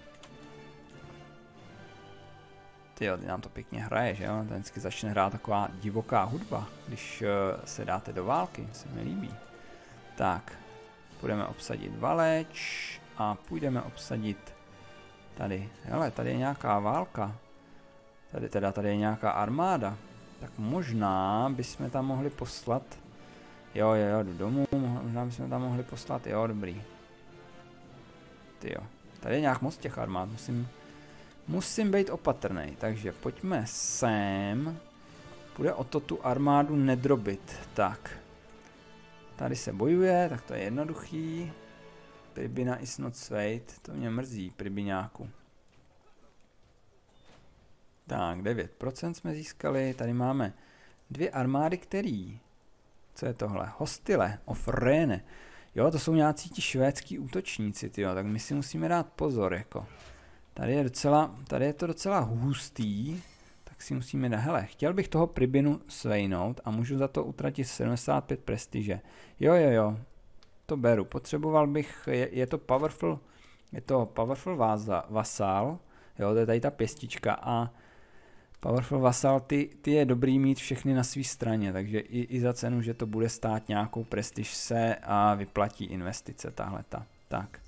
Ty nám to pěkně hraje, že jo? Ten vždycky začne hrát taková divoká hudba, když uh, se dáte do války, se mi líbí. Tak, budeme obsadit Valeč a půjdeme obsadit Tady, hele, tady je nějaká válka. Tady teda, tady je nějaká armáda. Tak možná bychom tam mohli poslat... Jo, jo, jo, jdu domů, možná bychom tam mohli poslat, jo, dobrý. Ty jo. Tady je nějak moc těch armád, musím... Musím být opatrný, takže pojďme sem. Bude o to tu armádu nedrobit. Tak. Tady se bojuje, tak to je jednoduchý. Pribina is not sweet, to mě mrzí, Pribiňáku. Tak, 9% jsme získali, tady máme dvě armády, který... Co je tohle? Hostile ofrene. Jo, to jsou nějací ti švédský útočníci, jo, tak my si musíme dát pozor, jako. Tady je, docela, tady je to docela hustý, tak si musíme dát, hele, chtěl bych toho Pribinu svejnout a můžu za to utratit 75 prestiže. Jo, jo, jo, to beru. Potřeboval bych, je, je to powerful, je to powerful vaza, vasal, jo, to je tady ta pěstička a powerful vasal, ty, ty je dobrý mít všechny na své straně, takže i, i za cenu, že to bude stát nějakou prestiž se a vyplatí investice tahle ta. Tak.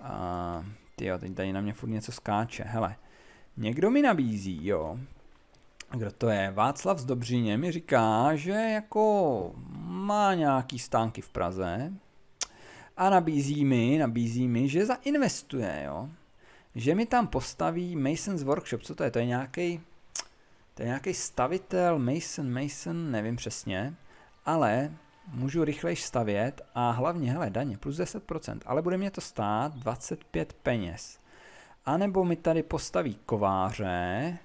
A, jo, teď tady na mě furt něco skáče, hele. Někdo mi nabízí, jo, kdo to je? Václav z Dobříně mi říká, že jako má nějaký stánky v Praze, a nabízí mi, nabízí mi, že zainvestuje, jo. Že mi tam postaví Mason's Workshop, co to je, to je nějaký, to je nějaký stavitel, Mason, Mason, nevím přesně, ale můžu rychlejš stavět a hlavně, hele, daně, plus 10%, ale bude mě to stát 25 peněz. A nebo mi tady postaví kováře,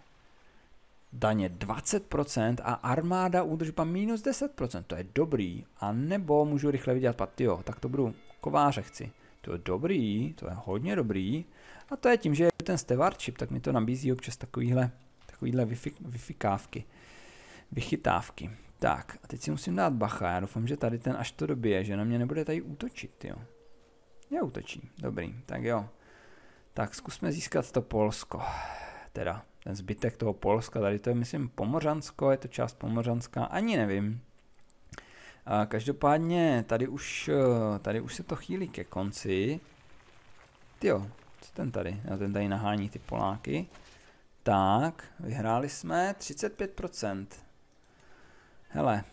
daně 20% a armáda údržba minus 10%, to je dobrý. A nebo můžu rychle vydělat, pat, jo, tak to budu kováře chci. To je dobrý, to je hodně dobrý. A to je tím, že je ten Steward chip, tak mi to nabízí občas takovýhle, takovýhle vyfik, vyfikávky, vychytávky. Tak, a teď si musím dát bacha, já doufám, že tady ten až to dobije, že na mě nebude tady útočit, jo. Já útočí, dobrý, tak jo. Tak zkusme získat to Polsko, teda ten zbytek toho Polska, tady to je myslím Pomořansko, je to část Pomořanská, ani nevím, Každopádně tady už, eh, tady už se to chýlí ke konci. Jo, co ten tady? Já ten tady nahání ty Poláky. Tak, vyhráli jsme 35%. Hele,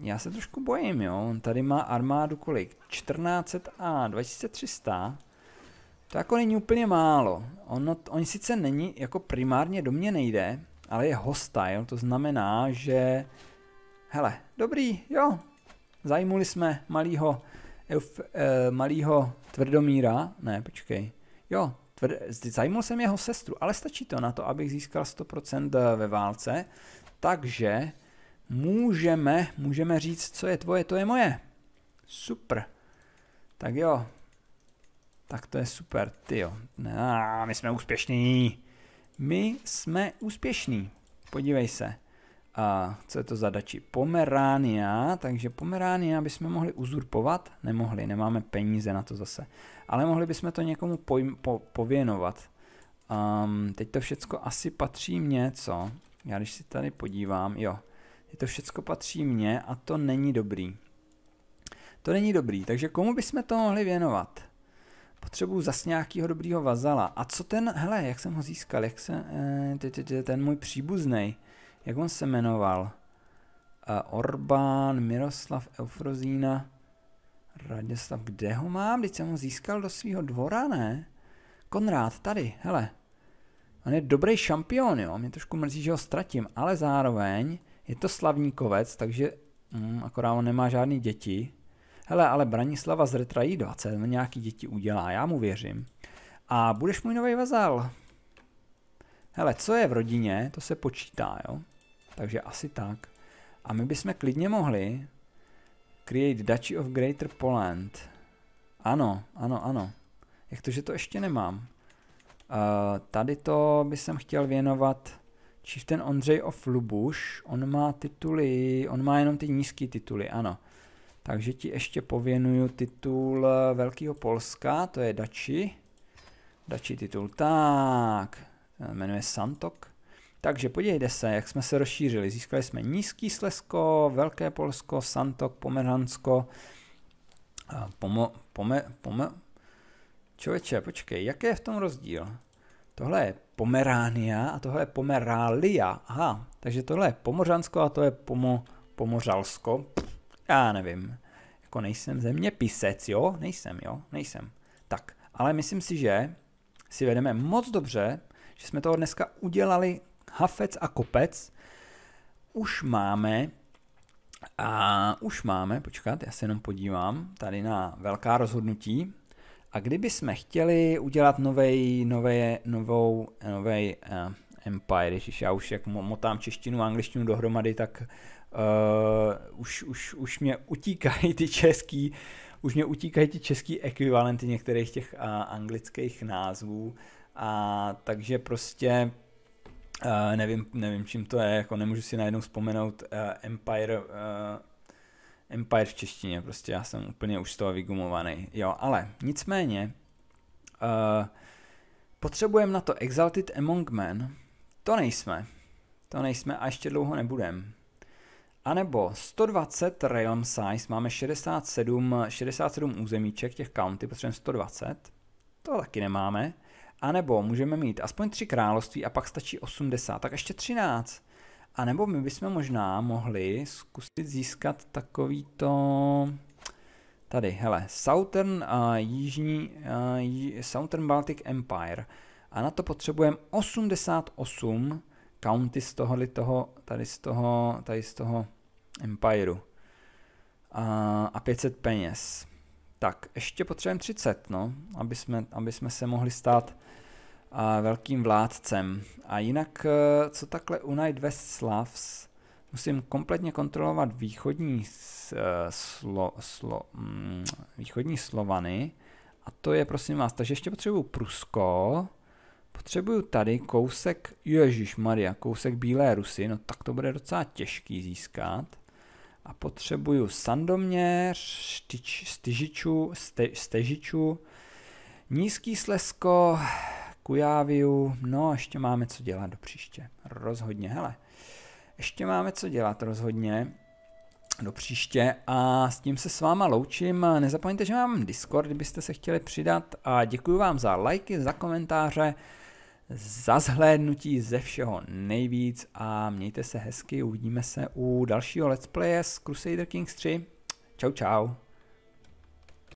já se trošku bojím, jo. On tady má armádu kolik? 14 a 2300. To jako není úplně málo. Ono, on sice není, jako primárně do mě nejde, ale je hostile, to znamená, že... Hele, dobrý, jo, Zajmuli jsme malýho, euf, e, eh, malýho tvrdomíra, ne, počkej, jo, tvrd, zajmul jsem jeho sestru, ale stačí to na to, abych získal 100% eh, ve válce, takže můžeme, můžeme říct, co je tvoje, to je moje. Super. Tak jo. Tak to je super, ty jo. No, my jsme úspěšní. My jsme úspěšní. Podívej se. A co je to za dači? Pomeránia, takže Pomeránia bychom mohli uzurpovat, nemohli, nemáme peníze na to zase, ale mohli bychom to někomu pojm, po, pověnovat. Um, teď to všecko asi patří mně, co? Já když si tady podívám, jo, teď to všecko patří mně a to není dobrý. To není dobrý, takže komu bychom to mohli věnovat? Potřebuji zase nějakého dobrýho vazala. A co ten, hele, jak jsem ho získal, jak se, eh, ten můj příbuznej, jak on se jmenoval? Uh, Orbán, Miroslav, Eufrozína, Radislav, kde ho mám? Teď jsem ho získal do svého dvora, ne? Konrád, tady, hele. On je dobrý šampion, jo, mě trošku mrzí, že ho ztratím, ale zároveň je to slavníkovec, takže mm, akorát on nemá žádný děti. Hele, ale Branislava z Retrají 20 nějaký děti udělá, já mu věřím. A budeš můj nový vazal. Hele, co je v rodině, to se počítá, jo. Takže asi tak. A my bychom klidně mohli create Duchy of Greater Poland. Ano, ano, ano. Jak to, že to ještě nemám? Uh, tady to by jsem chtěl věnovat ten Ondřej of Lubuš. On má tituly, on má jenom ty nízké tituly, ano. Takže ti ještě pověnuju titul eh, Velkého Polska, to je Dači. Dači titul, tak. Eh, jmenuje Santok. Takže podívejte se, jak jsme se rozšířili. Získali jsme Nízký Slesko, Velké Polsko, Santok, Pomeransko, pomo, pome, pome, Čověče, počkej, jaký je v tom rozdíl? Tohle je Pomeránia a tohle je Pomerália. Aha, takže tohle je Pomořansko a to je Pomo, Pomořalsko. já nevím. Jako nejsem zeměpisec, jo? Nejsem, jo? Nejsem. Tak, ale myslím si, že si vedeme moc dobře, že jsme toho dneska udělali Hafec a Kopec už máme a už máme, počkat, já se jenom podívám, tady na velká rozhodnutí. A kdyby jsme chtěli udělat novej, novej, novou, novej uh, Empire, když já už jak motám češtinu a angličtinu dohromady, tak uh, už, už, už mě utíkají ty český, už mě utíkají ty český ekvivalenty některých těch uh, anglických názvů. A takže prostě Uh, nevím, nevím, čím to je, jako nemůžu si najednou vzpomenout uh, Empire, uh, Empire v češtině, prostě já jsem úplně už z toho vygumovaný. Jo, ale nicméně, uh, potřebujeme na to Exalted Among Men, to nejsme, to nejsme a ještě dlouho nebudem. A nebo 120 realm size, máme 67, 67 územíček těch county, potřebujeme 120, to taky nemáme. A nebo můžeme mít aspoň tři království a pak stačí 80, tak ještě 13. A nebo my bychom možná mohli zkusit získat takovýto... Tady, hele, Southern a uh, Jižní, uh, Southern Baltic Empire. A na to potřebujeme 88 county z toho toho, tady z toho, tady z toho Empireu. A, a 500 peněz. Tak, ještě potřebujeme 30, no, aby jsme, aby jsme se mohli stát a, eh, velkým vládcem. A jinak, eh, co takhle Unite West Slavs, musím kompletně kontrolovat východní, eh, slo, slo, mm, východní Slovany, a to je prosím vás, takže ještě potřebuju Prusko, potřebuju tady kousek, Maria, kousek Bílé Rusy, no tak to bude docela těžký získat a potřebuju sandoměř, štič, styžiču, ste, stežiču, nízký slesko, kujáviu, no ještě máme co dělat do příště, rozhodně, hele, ještě máme co dělat rozhodně do příště a s tím se s váma loučím. Nezapomeňte, že mám Discord, kdybyste se chtěli přidat a děkuji vám za lajky, za komentáře, za zhlédnutí ze všeho nejvíc a mějte se hezky, uvidíme se u dalšího Let's play z Crusader Kings 3. Čau čau.